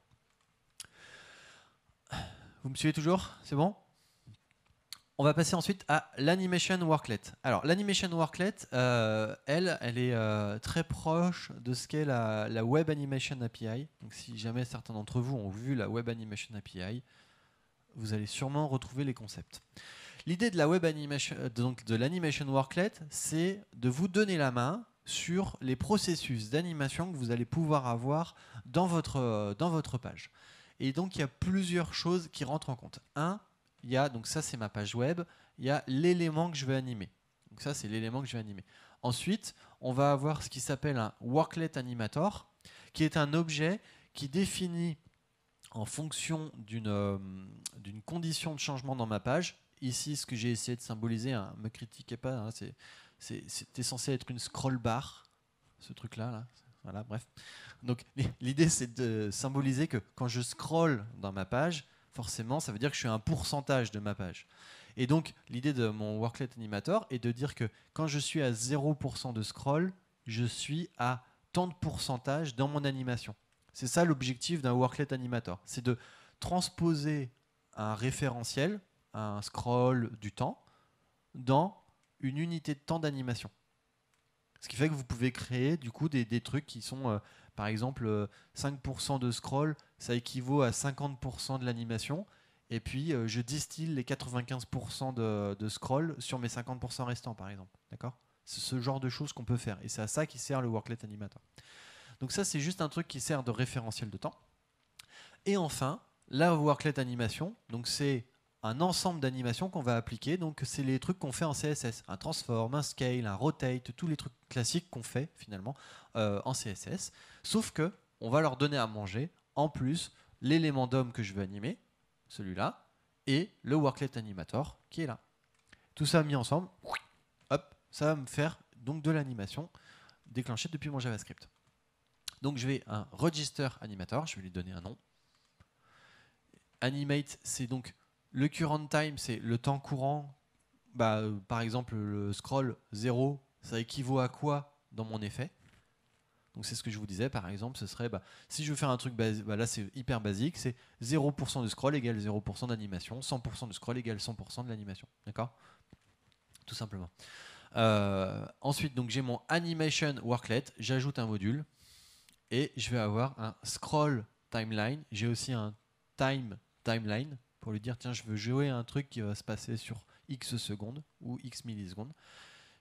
Vous me suivez toujours C'est bon On va passer ensuite à l'animation worklet. Alors, l'animation worklet, euh, elle, elle est euh, très proche de ce qu'est la, Web Animation API. Donc, si jamais certains d'entre vous ont vu la Web Animation API, vous allez sûrement retrouver les concepts. L'idée de la Web Animation, donc de l'animation worklet, c'est de vous donner la main sur les processus d'animation que vous allez pouvoir avoir dans votre, euh, dans votre page. Et donc il y a plusieurs choses qui rentrent en compte. Un, il y a, donc ça c'est ma page web, il y a l'élément que je vais animer. Donc ça c'est l'élément que je vais animer. Ensuite, on va avoir ce qui s'appelle un worklet animator, qui est un objet qui définit en fonction d'une euh, condition de changement dans ma page, ici ce que j'ai essayé de symboliser, ne hein, me critiquez pas, hein, c'est c'était censé être une scroll bar, ce truc-là. Là. Voilà, bref. Donc l'idée, c'est de symboliser que quand je scroll dans ma page, forcément, ça veut dire que je suis à un pourcentage de ma page. Et donc, l'idée de mon worklet animator est de dire que quand je suis à 0% de scroll, je suis à tant de pourcentage dans mon animation. C'est ça l'objectif d'un worklet animator. C'est de transposer un référentiel, un scroll du temps, dans une unité de temps d'animation. Ce qui fait que vous pouvez créer du coup des, trucs qui sont, euh, par exemple, 5% euh, de scroll, ça équivaut à 50% de l'animation. Et puis euh, je distille les 95% de, de, scroll sur mes 50% restants, par exemple. D'accord C'est ce genre de choses qu'on peut faire. Et c'est à ça qui sert le Worklet Animator. Donc ça, c'est juste un truc qui sert de référentiel de temps. Et enfin, la Worklet Animation, donc c'est un ensemble d'animations qu'on va appliquer. Donc, c'est les trucs qu'on fait en CSS. Un transform, un scale, un rotate, tous les trucs classiques qu'on fait finalement euh, en CSS. Sauf que on va leur donner à manger en plus l'élément DOM que je veux animer, celui-là, et le worklet animator qui est là. Tout ça mis ensemble, hop, ça va me faire donc de l'animation déclenchée depuis mon JavaScript. Donc je vais un register animator, je vais lui donner un nom. Animate, c'est donc le current time, c'est le temps courant. Bah, euh, par exemple, le scroll 0, ça équivaut à quoi dans mon effet Donc c'est ce que je vous disais, par exemple, ce serait, bah, si je veux faire un truc, bah, là c'est hyper basique, c'est 0% de scroll égale 0% d'animation, 100% de scroll égale 100% de l'animation. D'accord Tout simplement. Euh, ensuite, donc j'ai mon animation worklet, j'ajoute un module et je vais avoir un scroll timeline. J'ai aussi un time timeline pour lui dire tiens, je veux jouer un truc qui va se passer sur X secondes ou X millisecondes.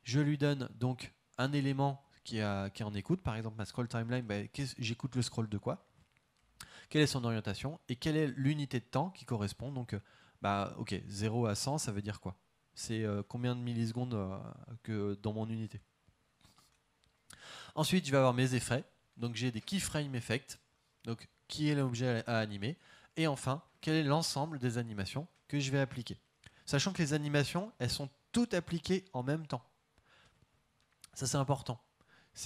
Je lui donne donc un élément qui, a, en écoute, par exemple ma scroll timeline, bah, j'écoute le scroll de quoi Quelle est son orientation Et quelle est l'unité de temps qui correspond Donc, euh, bah, ok, 0 à 100, ça veut dire quoi C'est euh, combien de millisecondes euh, que dans mon unité Ensuite, je vais avoir mes effets. Donc, j'ai des keyframe effects. Donc, qui est l'objet à animer et enfin, quel est l'ensemble des animations que je vais appliquer Sachant que les animations, elles sont toutes appliquées en même temps. Ça, c'est important.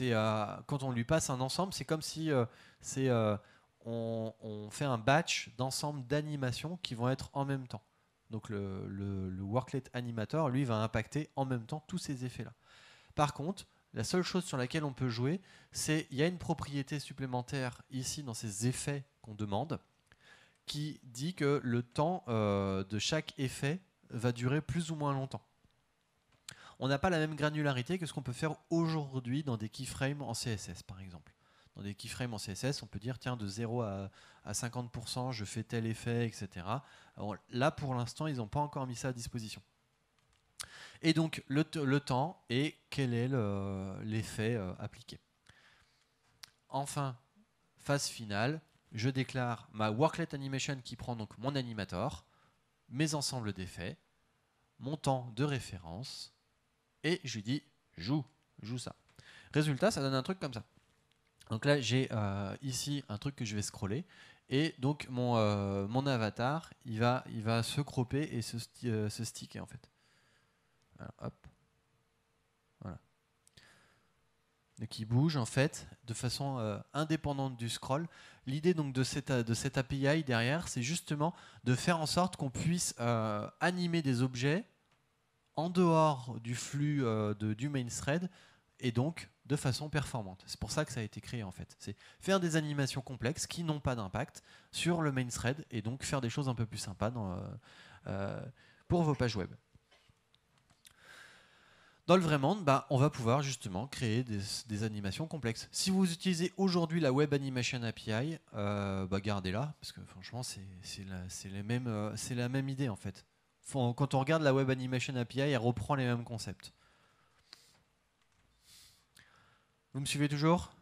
Euh, quand on lui passe un ensemble, c'est comme si euh, euh, on, fait un batch d'ensemble d'animations qui vont être en même temps. Donc le, worklet animator, lui, va impacter en même temps tous ces effets-là. Par contre, la seule chose sur laquelle on peut jouer, c'est qu'il y a une propriété supplémentaire ici dans ces effets qu'on demande qui dit que le temps euh, de chaque effet va durer plus ou moins longtemps. On n'a pas la même granularité que ce qu'on peut faire aujourd'hui dans des keyframes en CSS, par exemple. Dans des keyframes en CSS, on peut dire, tiens, de 0 à, 50%, je fais tel effet, etc. là, pour l'instant, ils n'ont pas encore mis ça à disposition. Et donc, le, temps et quel est l'effet euh, appliqué. Enfin, phase finale, je déclare ma worklet animation qui prend donc mon animator, mes ensembles d'effets, mon temps de référence, et je lui dis joue, joue ça. Résultat, ça donne un truc comme ça. Donc là, j'ai euh, ici un truc que je vais scroller, et donc mon, euh, mon avatar, il va, il va se cropper et se, euh, sticker en fait. hop. Voilà. Donc il bouge en fait de façon indépendante du scroll. L'idée donc de cette, de cette API derrière, c'est justement de faire en sorte qu'on puisse euh, animer des objets en dehors du flux euh, de, du main thread et donc de façon performante. C'est pour ça que ça a été créé en fait. C'est faire des animations complexes qui n'ont pas d'impact sur le main thread et donc faire des choses un peu plus sympas euh, pour vos pages web. Dans le vrai monde, bah, on va pouvoir justement créer des, animations complexes. Si vous utilisez aujourd'hui la Web Animation API, euh, bah, gardez-la, parce que franchement, euh, c'est la, même idée en fait. quand on regarde la Web Animation API, elle reprend les mêmes concepts. Vous me suivez toujours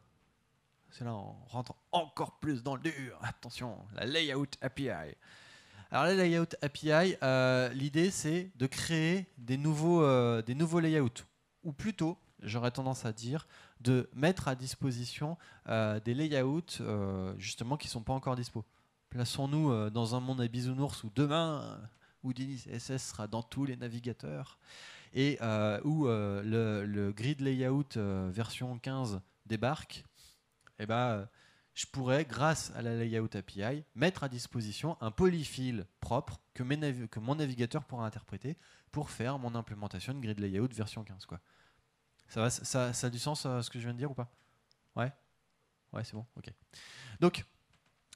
C'est là, on rentre encore plus dans le dur. Attention, la Layout API. Alors les layout API, euh, l'idée c'est de créer des nouveaux, euh, des nouveaux layouts, ou plutôt, j'aurais tendance à dire, de mettre à disposition euh, des layouts justement qui ne sont pas encore dispo. Plaçons-nous dans un monde à bisounours où demain Houdini SS sera dans tous les navigateurs et où le, grid layout version 15 débarque. Et eh ben je pourrais, grâce à la Layout API, mettre à disposition un polyfill propre que, mon navigateur pourra interpréter pour faire mon implémentation de grid layout version 15. Ça, va, ça, a du sens euh, ce que je viens de dire ou pas Ouais Ouais, c'est bon, ok. Donc,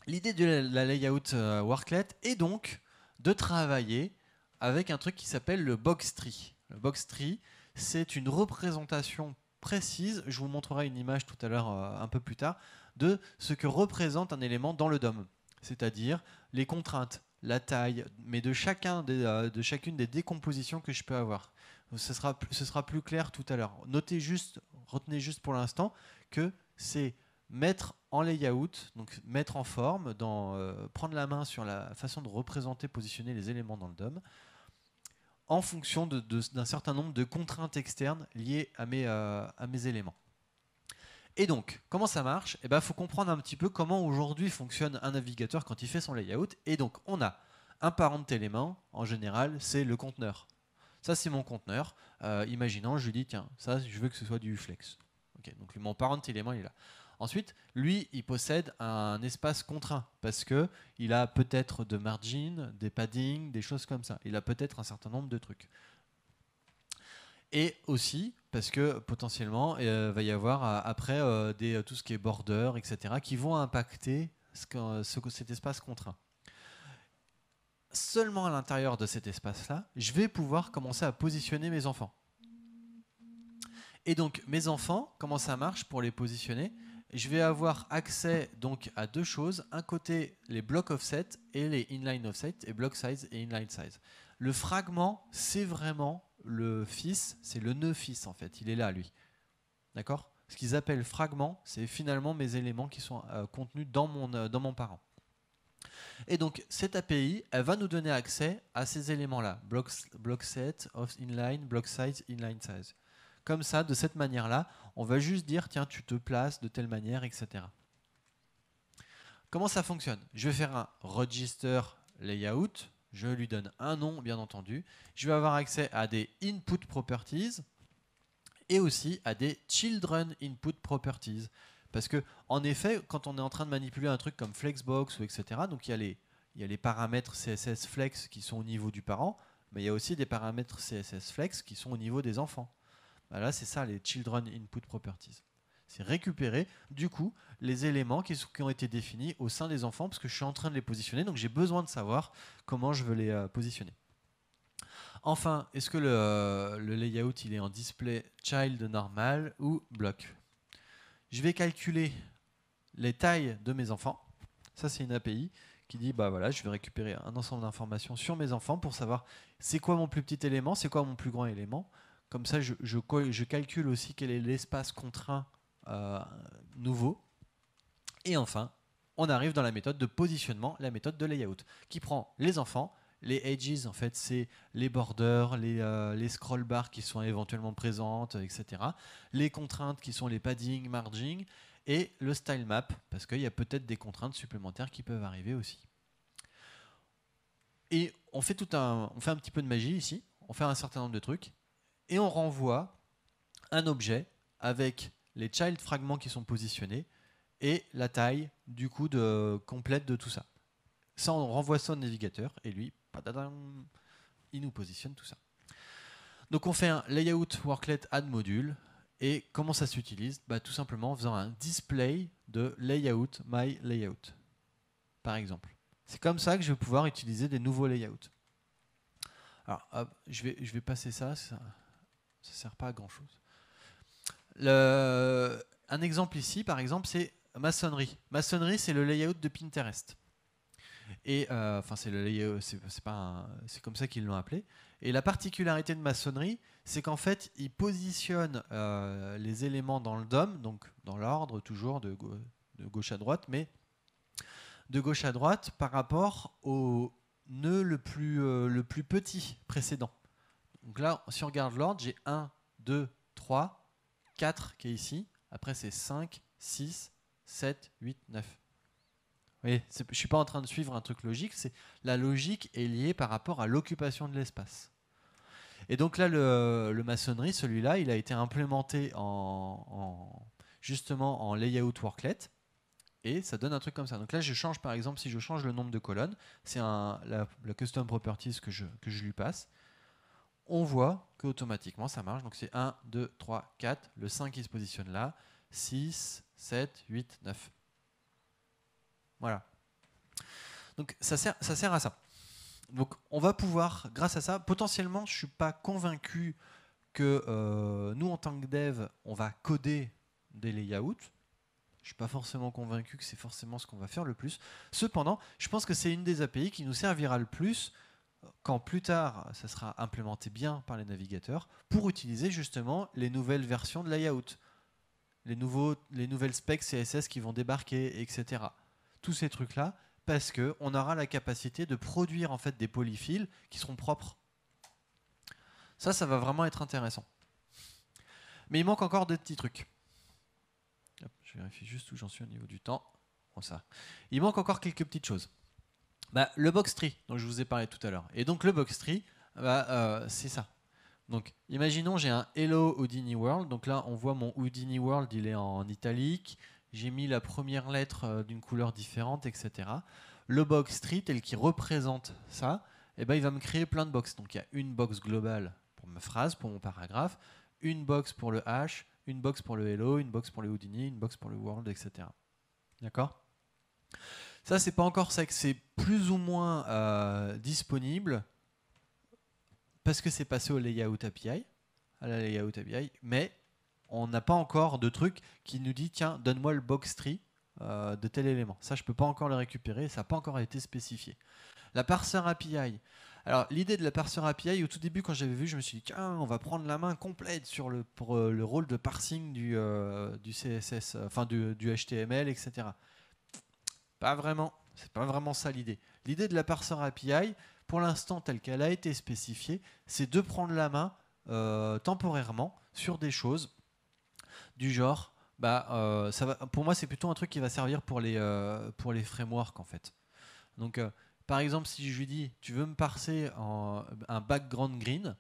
l'idée de la, layout euh, worklet est donc de travailler avec un truc qui s'appelle le box tree. Le box tree, c'est une représentation précise, je vous montrerai une image tout à l'heure euh, un peu plus tard, de ce que représente un élément dans le DOM, c'est-à-dire les contraintes, la taille, mais de, chacun euh, de chacune des décompositions que je peux avoir. ce, sera, ce sera plus clair tout à l'heure. Notez juste, retenez juste pour l'instant que c'est mettre en layout, donc mettre en forme, dans, euh, prendre la main sur la façon de représenter, positionner les éléments dans le DOM, en fonction d'un certain nombre de contraintes externes liées à euh, à mes éléments. Et donc, comment ça marche Il eh ben, faut comprendre un petit peu comment aujourd'hui fonctionne un navigateur quand il fait son layout. Et donc, on a un parent élément, en général, c'est le conteneur. Ça, c'est mon conteneur. Euh, imaginons, je lui dis, tiens, ça, je veux que ce soit du flex. donc, mon parent élément il est là. Ensuite, lui, il possède un espace contraint parce que il a peut-être de margin, des paddings, des choses comme ça. Il a peut-être un certain nombre de trucs et aussi parce que potentiellement il euh, va y avoir euh, après euh, des, tout ce qui est border, etc., qui vont impacter ce que, cet espace contraint. Seulement à l'intérieur de cet espace-là, je vais pouvoir commencer à positionner mes enfants. Et donc mes enfants, comment ça marche pour les positionner Je vais avoir accès donc à deux choses un côté les blocs offset et les inline offset et block size et inline size. Le fragment, c'est vraiment le fils, c'est le nœud fils en fait, il est là lui. D'accord Ce qu'ils appellent fragment, c'est finalement mes éléments qui sont euh, contenus dans mon, euh, dans mon parent. Et donc cette API, elle va nous donner accès à ces éléments-là, block, block, set, of inline, block size, inline size. Comme ça, de cette manière-là, on va juste dire tiens, tu te places de telle manière, etc. Comment ça fonctionne Je vais faire un register layout, je lui donne un nom, bien entendu. Je vais avoir accès à des input properties et aussi à des children input properties. Parce que, en effet, quand on est en train de manipuler un truc comme Flexbox ou etc., donc il y a les, il y a les paramètres CSS Flex qui sont au niveau du parent, mais il y a aussi des paramètres CSS Flex qui sont au niveau des enfants. Là, c'est ça les Children Input Properties c'est récupérer du coup les éléments qui, ont été définis au sein des enfants, parce que je suis en train de les positionner, donc j'ai besoin de savoir comment je veux les euh, positionner. Enfin, est-ce que euh, le, layout il est en display child normal ou bloc Je vais calculer les tailles de mes enfants. Ça c'est une API qui dit bah voilà, je vais récupérer un ensemble d'informations sur mes enfants pour savoir c'est quoi mon plus petit élément, c'est quoi mon plus grand élément. Comme ça, je calcule aussi quel est l'espace contraint euh, nouveau. Et enfin, on arrive dans la méthode de positionnement, la méthode de layout, qui prend les enfants, les edges, en fait, c'est les borders, les, euh, les, scroll bars qui sont éventuellement présentes, etc. Les contraintes qui sont les padding, marging, et le style map, parce qu'il y a peut-être des contraintes supplémentaires qui peuvent arriver aussi. Et on fait, tout un, on fait un petit peu de magie ici, on fait un certain nombre de trucs, et on renvoie un objet avec les child fragments qui sont positionnés et la taille du coup de, complète de tout ça. Ça, on renvoie ça au navigateur et lui, il nous positionne tout ça. Donc on fait un layout worklet add module et comment ça s'utilise bah, Tout simplement en faisant un display de layout my layout, par exemple. C'est comme ça que je vais pouvoir utiliser des nouveaux layouts. Alors, je, vais, je vais passer ça, ça ne sert pas à grand chose. Le... Un exemple ici, par exemple, c'est maçonnerie. Maçonnerie, c'est le layout de Pinterest. Et euh, enfin, c'est le c'est pas, c'est comme ça qu'ils l'ont appelé. Et la particularité de maçonnerie, c'est qu'en fait, ils positionnent euh, les éléments dans le dôme, donc dans l'ordre toujours de, de gauche à droite, mais de gauche à droite par rapport au nœud le plus, euh, le plus petit précédent. Donc là, si on regarde l'ordre, j'ai 1, 2, 3, 4 qui est ici. Après, c'est 5, 6, 7, 8, 9. Vous voyez, je ne suis pas en train de suivre un truc logique. C'est La logique est liée par rapport à l'occupation de l'espace. Et donc là, le, maçonnerie, celui-là, il a été implémenté en, justement en layout worklet. Et ça donne un truc comme ça. Donc là, je change, par exemple, si je change le nombre de colonnes, c'est la, la custom properties que je, que je lui passe on voit qu'automatiquement ça marche. Donc c'est 1, 2, 3, 4, le 5 qui se positionne là, 6, 7, 8, 9. Voilà. Donc ça sert, ça sert à ça. Donc on va pouvoir, grâce à ça, potentiellement, je ne suis pas convaincu que euh, nous, en tant que dev, on va coder des layouts. Je ne suis pas forcément convaincu que c'est forcément ce qu'on va faire le plus. Cependant, je pense que c'est une des API qui nous servira le plus quand plus tard ça sera implémenté bien par les navigateurs, pour utiliser justement les nouvelles versions de layout, les, nouveaux, les nouvelles specs CSS qui vont débarquer, etc. Tous ces trucs-là, parce qu'on aura la capacité de produire en fait des polyfills qui seront propres. Ça, ça va vraiment être intéressant. Mais il manque encore des petits trucs. je vérifie juste où j'en suis au niveau du temps. Bon, ça. Il manque encore quelques petites choses. Bah, le box tree, dont je vous ai parlé tout à l'heure. Et donc le box tree, bah, euh, c'est ça. Donc imaginons j'ai un Hello Houdini World. Donc là, on voit mon Houdini World, il est en italique. J'ai mis la première lettre euh, d'une couleur différente, etc. Le box tree, tel qui représente ça, eh ben, il va me créer plein de boxes. Donc il y a une box globale pour ma phrase, pour mon paragraphe, une box pour le H, une box pour le Hello, une box pour le Houdini, une box pour le World, etc. D'accord ça, c'est pas encore ça que C'est plus ou moins euh, disponible parce que c'est passé au layout API, à la layout API, mais on n'a pas encore de truc qui nous dit tiens, donne-moi le box tree euh, de tel élément. Ça, je peux pas encore le récupérer, ça n'a pas encore été spécifié. La parseur API. Alors, l'idée de la parseur API, au tout début, quand j'avais vu, je me suis dit tiens, on va prendre la main complète sur le, pour, euh, le rôle de parsing du, CSS, enfin du HTML, etc. Pas vraiment. C'est pas vraiment ça l'idée. L'idée de la parseur API, pour l'instant telle qu'elle a été spécifiée, c'est de prendre la main euh, temporairement sur des choses du genre. Bah, euh, ça va, pour moi, c'est plutôt un truc qui va servir pour les, euh, pour les frameworks en fait. Donc, par exemple, si je lui dis, tu veux me parser un background green,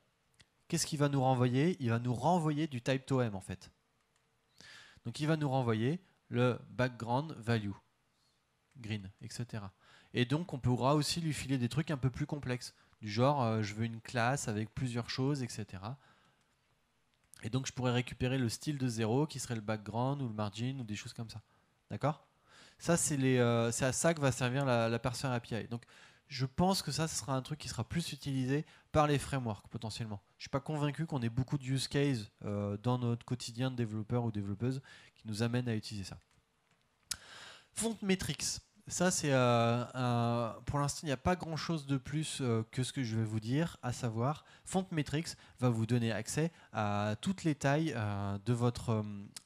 qu'est-ce qu'il va nous renvoyer Il va nous renvoyer du type m en fait. Donc, il va nous renvoyer le background value green, etc. Et donc, on pourra aussi lui filer des trucs un peu plus complexes, du genre, euh, je veux une classe avec plusieurs choses, etc. Et donc, je pourrais récupérer le style de zéro, qui serait le background ou le margin ou des choses comme ça. D'accord Ça, euh, c'est à ça que va servir la, personne API. Donc, je pense que ça, ce sera un truc qui sera plus utilisé par les frameworks potentiellement. Je ne suis pas convaincu qu'on ait beaucoup de use cases euh, dans notre quotidien de développeurs ou développeuses qui nous amènent à utiliser ça. Font Metrics. Ça, c'est euh, pour l'instant, il n'y a pas grand-chose de plus euh, que ce que je vais vous dire, à savoir, metrics va vous donner accès à toutes les tailles euh, de votre,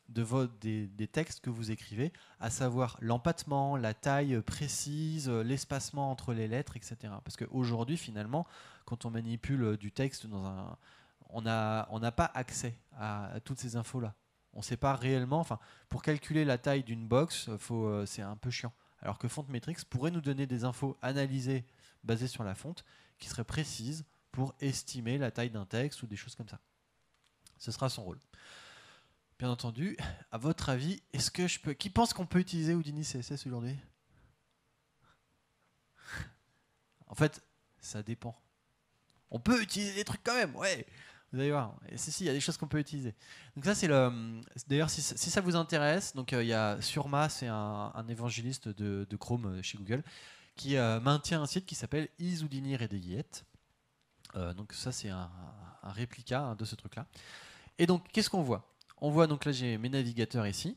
de des, textes que vous écrivez, à savoir l'empattement, la taille précise, l'espacement entre les lettres, etc. Parce qu'aujourd'hui, finalement, quand on manipule du texte dans un, on n'a on n'a pas accès à, toutes ces infos-là. On ne sait pas réellement. Enfin, pour calculer la taille d'une box, faut, c'est un peu chiant alors que font-metrics pourrait nous donner des infos analysées basées sur la fonte qui seraient précises pour estimer la taille d'un texte ou des choses comme ça. Ce sera son rôle. Bien entendu, à votre avis, est-ce que je peux qui pense qu'on peut utiliser Houdini CSS aujourd'hui En fait, ça dépend. On peut utiliser des trucs quand même, ouais. Vous allez voir. il y a des choses qu'on peut utiliser. Donc ça, c'est le. D'ailleurs, si, ça vous intéresse, donc euh, il y a Surma, c'est un, évangéliste de, Chrome euh, chez Google, qui euh, maintient un site qui s'appelle Isoudini Redeyet. donc ça, c'est un, réplica hein, de ce truc-là. Et donc, qu'est-ce qu'on voit On voit donc là, j'ai mes navigateurs ici.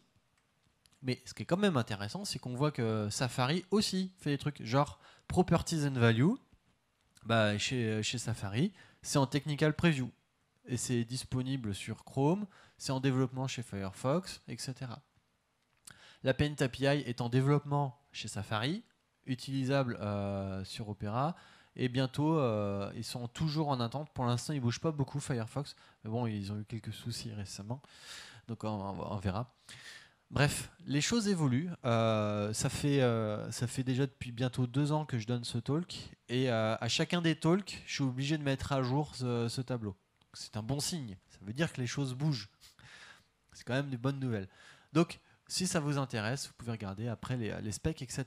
Mais ce qui est quand même intéressant, c'est qu'on voit que Safari aussi fait des trucs genre Properties and Value. Bah, chez Safari, c'est en technical preview et c'est disponible sur Chrome, c'est en développement chez Firefox, etc. La Paint API est en développement chez Safari, utilisable euh, sur Opera, et bientôt euh, ils sont toujours en attente. Pour l'instant, ils ne bougent pas beaucoup Firefox, mais bon, ils ont eu quelques soucis récemment, donc on, verra. Bref, les choses évoluent. Euh, ça, fait, déjà depuis bientôt deux ans que je donne ce talk. Et à chacun des talks, je suis obligé de mettre à jour ce tableau c'est un bon signe. Ça veut dire que les choses bougent. C'est quand même des bonnes nouvelles. Donc, si ça vous intéresse, vous pouvez regarder après les, specs, etc.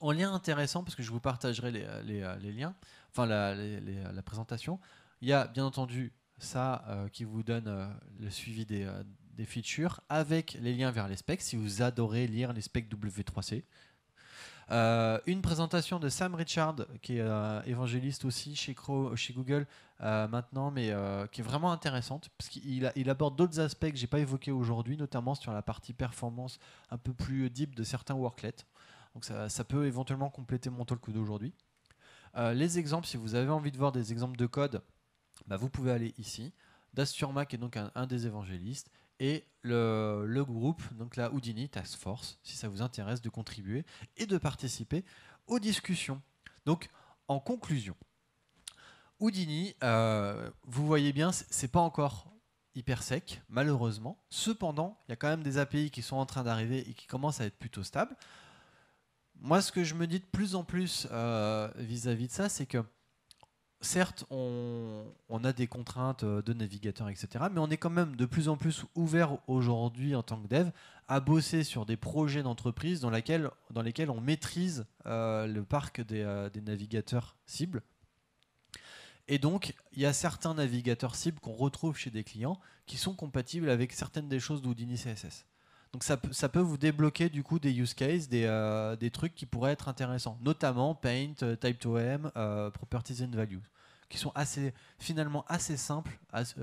En lien intéressant, parce que je vous partagerai les, euh, liens, enfin euh, la, présentation, il y a bien entendu ça euh, qui vous donne le suivi des, des features avec les liens vers les specs. Si vous adorez lire les specs W3C, euh, une présentation de Sam Richard, qui est euh, évangéliste aussi chez, chez Google euh, maintenant, mais qui est vraiment intéressante, parce qu'il il aborde d'autres aspects que j'ai pas évoqués aujourd'hui, notamment sur la partie performance un peu plus deep de certains worklets. Donc ça, peut éventuellement compléter mon talk d'aujourd'hui. les exemples, si vous avez envie de voir des exemples de code, bah, vous pouvez aller ici. Das qui est donc un des évangélistes et le, groupe, donc la Houdini Task Force, si ça vous intéresse de contribuer et de participer aux discussions. Donc, en conclusion, Houdini, euh, vous voyez bien, c'est pas encore hyper sec, malheureusement. Cependant, il y a quand même des API qui sont en train d'arriver et qui commencent à être plutôt stables. Moi, ce que je me dis de plus en plus vis à -vis de ça, c'est que certes, on, a des contraintes euh, de navigateurs, etc., mais on est quand même de plus en plus ouvert aujourd'hui en tant que dev à bosser sur des projets d'entreprise dans, lesquels on maîtrise euh, le parc euh, des, navigateurs cibles. Et donc, il y a certains navigateurs cibles qu'on retrouve chez des clients qui sont compatibles avec certaines des choses d'Oudini CSS. Donc ça, peut vous débloquer du coup des use cases, des, euh, trucs qui pourraient être intéressants, notamment Paint, euh, Type2M, euh, Properties and Values, qui sont finalement assez simples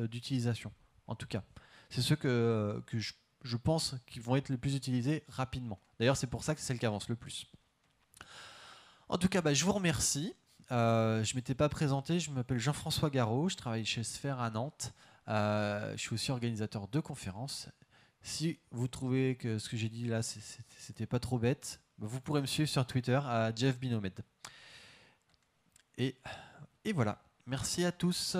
d'utilisation. En tout cas, c'est ceux que, je, pense qui vont être les plus utilisés rapidement. D'ailleurs, c'est pour ça que c'est celle qui avance le plus. En tout cas, bah, je vous remercie. je ne m'étais pas présenté, je m'appelle Jean-François Garot, je travaille chez Sphère à Nantes. je suis aussi organisateur de conférences si vous trouvez que ce que j'ai dit là, c'était pas trop bête, bah, vous pourrez me suivre sur Twitter à Jeff Binomed. Et, et voilà. Merci à tous.